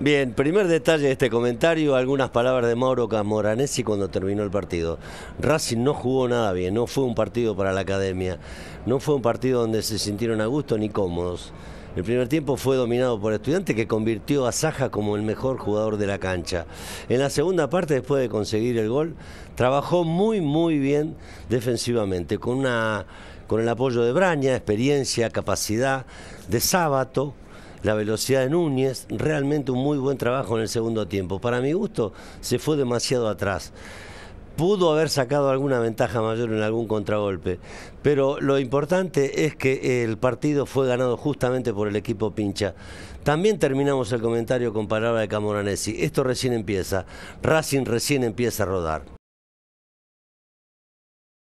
Bien, primer detalle de este comentario, algunas palabras de Mauro Camoranesi cuando terminó el partido. Racing no jugó nada bien, no fue un partido para la academia, no fue un partido donde se sintieron a gusto ni cómodos. El primer tiempo fue dominado por Estudiante que convirtió a Saja como el mejor jugador de la cancha. En la segunda parte, después de conseguir el gol, trabajó muy, muy bien defensivamente, con, una, con el apoyo de Braña, experiencia, capacidad, de Sábato, la velocidad de Núñez, realmente un muy buen trabajo en el segundo tiempo. Para mi gusto, se fue demasiado atrás. Pudo haber sacado alguna ventaja mayor en algún contragolpe, pero lo importante es que el partido fue ganado justamente por el equipo pincha. También terminamos el comentario con palabra de Camoranesi. Esto recién empieza. Racing recién empieza a rodar.